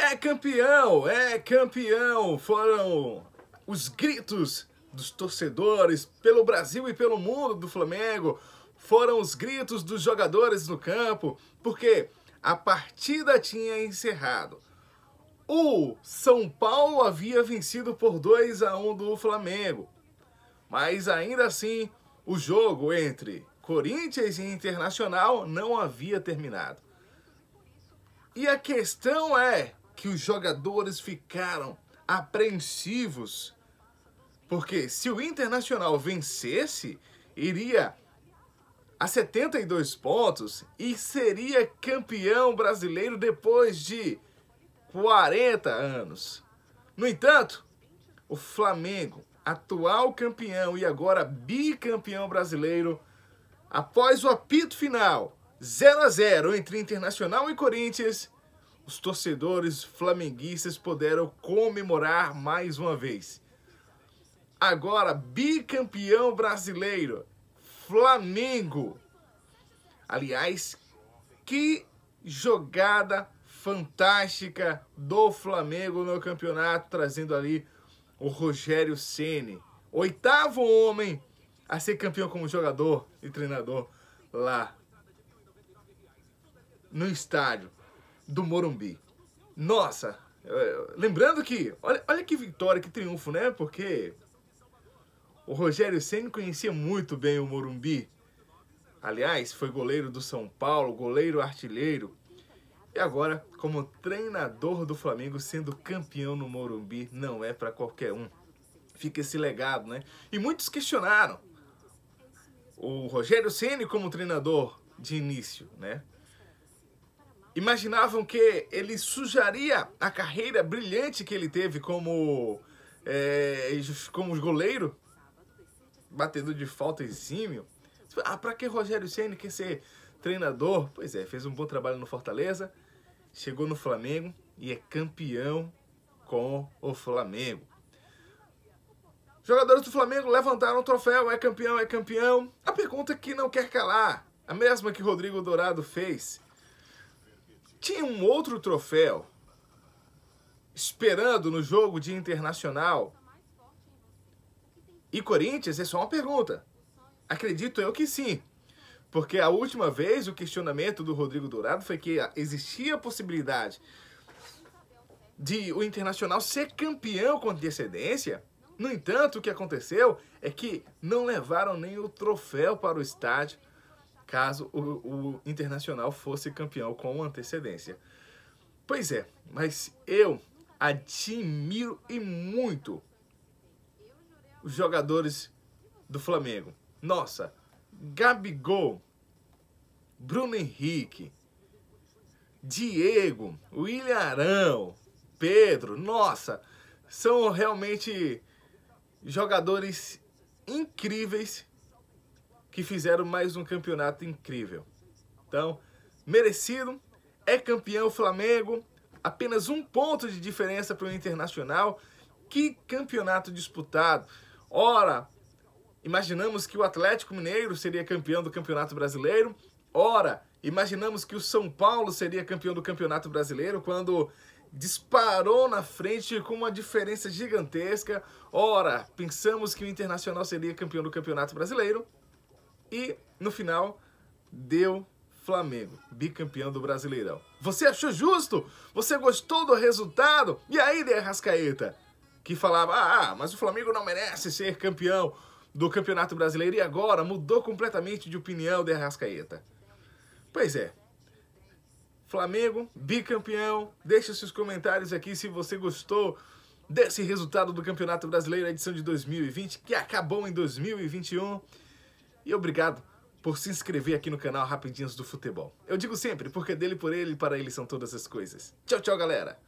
É campeão, é campeão! Foram os gritos dos torcedores pelo Brasil e pelo mundo do Flamengo, foram os gritos dos jogadores no campo, porque a partida tinha encerrado. O São Paulo havia vencido por 2 a 1 do Flamengo. Mas ainda assim, o jogo entre Corinthians e Internacional não havia terminado. E a questão é, que os jogadores ficaram apreensivos, porque se o Internacional vencesse, iria a 72 pontos e seria campeão brasileiro depois de 40 anos. No entanto, o Flamengo, atual campeão e agora bicampeão brasileiro, após o apito final 0 a 0 entre Internacional e Corinthians, os torcedores flamenguistas puderam comemorar mais uma vez. Agora, bicampeão brasileiro, Flamengo. Aliás, que jogada fantástica do Flamengo no campeonato, trazendo ali o Rogério Ceni, oitavo homem a ser campeão como jogador e treinador lá no estádio do Morumbi. Nossa, é, lembrando que, olha, olha que vitória, que triunfo, né? Porque o Rogério Ceni conhecia muito bem o Morumbi. Aliás, foi goleiro do São Paulo, goleiro artilheiro. E agora, como treinador do Flamengo, sendo campeão no Morumbi, não é para qualquer um. Fica esse legado, né? E muitos questionaram o Rogério Ceni como treinador de início, né? imaginavam que ele sujaria a carreira brilhante que ele teve como, é, como goleiro, batedor de falta exímio. Ah, para que Rogério Ceni quer ser treinador? Pois é, fez um bom trabalho no Fortaleza, chegou no Flamengo e é campeão com o Flamengo. Jogadores do Flamengo levantaram o troféu, é campeão, é campeão. A pergunta é que não quer calar, a mesma que Rodrigo Dourado fez tinha um outro troféu esperando no jogo de internacional e Corinthians? É só uma pergunta. Acredito eu que sim. Porque a última vez o questionamento do Rodrigo Dourado foi que existia a possibilidade de o Internacional ser campeão com antecedência. No entanto, o que aconteceu é que não levaram nem o troféu para o estádio caso o, o Internacional fosse campeão com antecedência. Pois é, mas eu admiro e muito os jogadores do Flamengo. Nossa, Gabigol, Bruno Henrique, Diego, William Arão, Pedro, nossa, são realmente jogadores incríveis que fizeram mais um campeonato incrível. Então, merecido, é campeão o Flamengo, apenas um ponto de diferença para o Internacional. Que campeonato disputado! Ora, imaginamos que o Atlético Mineiro seria campeão do Campeonato Brasileiro, ora, imaginamos que o São Paulo seria campeão do Campeonato Brasileiro quando disparou na frente com uma diferença gigantesca. Ora, pensamos que o Internacional seria campeão do Campeonato Brasileiro, e no final deu Flamengo, bicampeão do Brasileirão. Você achou justo? Você gostou do resultado? E aí, De Rascaeta, que falava: "Ah, mas o Flamengo não merece ser campeão do Campeonato Brasileiro" e agora mudou completamente de opinião De Rascaeta. Pois é, Flamengo, bicampeão. Deixe seus comentários aqui se você gostou desse resultado do Campeonato Brasileiro, edição de 2020, que acabou em 2021. E obrigado por se inscrever aqui no canal Rapidinhos do Futebol. Eu digo sempre, porque dele por ele, para ele são todas as coisas. Tchau, tchau, galera!